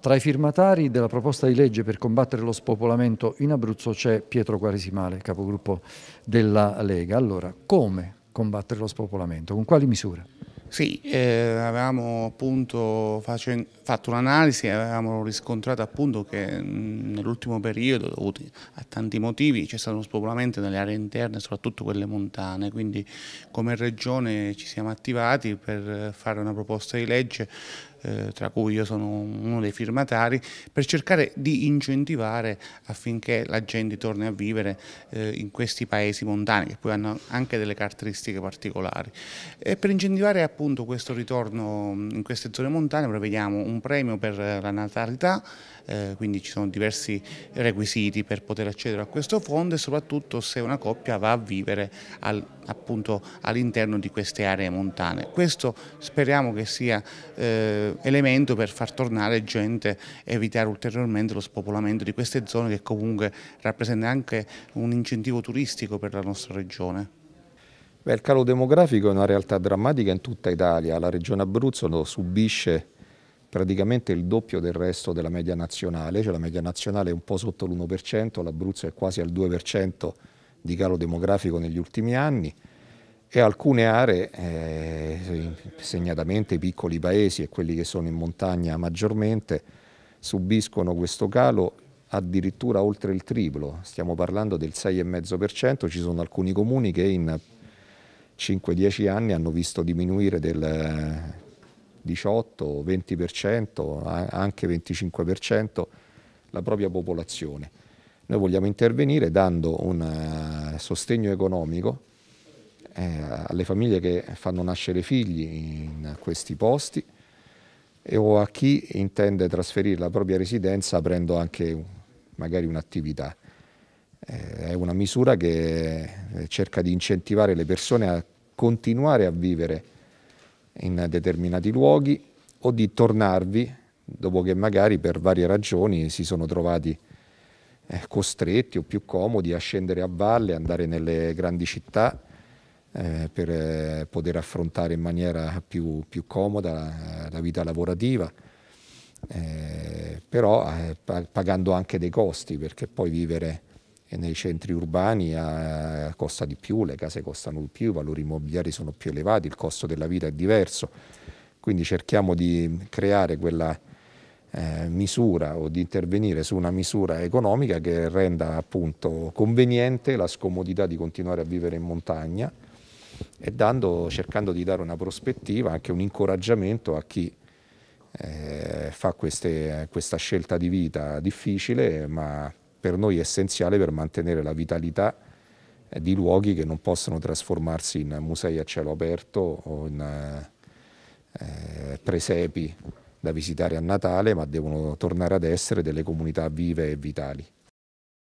Tra i firmatari della proposta di legge per combattere lo spopolamento in Abruzzo c'è Pietro Quaresimale, capogruppo della Lega. Allora, come combattere lo spopolamento? Con quali misure? Sì, eh, avevamo appunto facendo, fatto un'analisi e avevamo riscontrato appunto che nell'ultimo periodo, dovuti a tanti motivi, c'è stato uno spopolamento nelle aree interne, soprattutto quelle montane, quindi come regione ci siamo attivati per fare una proposta di legge eh, tra cui io sono uno dei firmatari, per cercare di incentivare affinché la gente torni a vivere eh, in questi paesi montani, che poi hanno anche delle caratteristiche particolari. E per incentivare appunto questo ritorno mm, in queste zone montane prevediamo un premio per la natalità, eh, quindi ci sono diversi requisiti per poter accedere a questo fondo e soprattutto se una coppia va a vivere al appunto all'interno di queste aree montane. Questo speriamo che sia eh, elemento per far tornare gente e evitare ulteriormente lo spopolamento di queste zone che comunque rappresenta anche un incentivo turistico per la nostra regione. Beh, il calo demografico è una realtà drammatica in tutta Italia, la regione Abruzzo lo subisce praticamente il doppio del resto della media nazionale, cioè la media nazionale è un po' sotto l'1%, l'Abruzzo è quasi al 2%, di calo demografico negli ultimi anni e alcune aree, eh, segnatamente i piccoli paesi e quelli che sono in montagna maggiormente, subiscono questo calo addirittura oltre il triplo, stiamo parlando del 6,5%, ci sono alcuni comuni che in 5-10 anni hanno visto diminuire del 18-20%, anche 25% la propria popolazione. Noi vogliamo intervenire dando un eh, sostegno economico eh, alle famiglie che fanno nascere figli in questi posti o a chi intende trasferire la propria residenza aprendo anche magari un'attività. Eh, è una misura che cerca di incentivare le persone a continuare a vivere in determinati luoghi o di tornarvi dopo che magari per varie ragioni si sono trovati eh, costretti o più comodi a scendere a valle, andare nelle grandi città eh, per eh, poter affrontare in maniera più, più comoda la, vita lavorativa, eh, però eh, pagando anche dei costi, perché poi vivere eh, nei centri urbani eh, costa di più, le case costano di più, i valori immobiliari sono più elevati, il costo della vita è diverso. Quindi cerchiamo di creare quella eh, misura o di intervenire su una misura economica che renda appunto conveniente la scomodità di continuare a vivere in montagna e dando, cercando di dare una prospettiva, anche un incoraggiamento a chi eh, fa queste, questa scelta di vita difficile ma per noi essenziale per mantenere la vitalità eh, di luoghi che non possono trasformarsi in musei a cielo aperto o in eh, presepi da visitare a Natale, ma devono tornare ad essere delle comunità vive e vitali.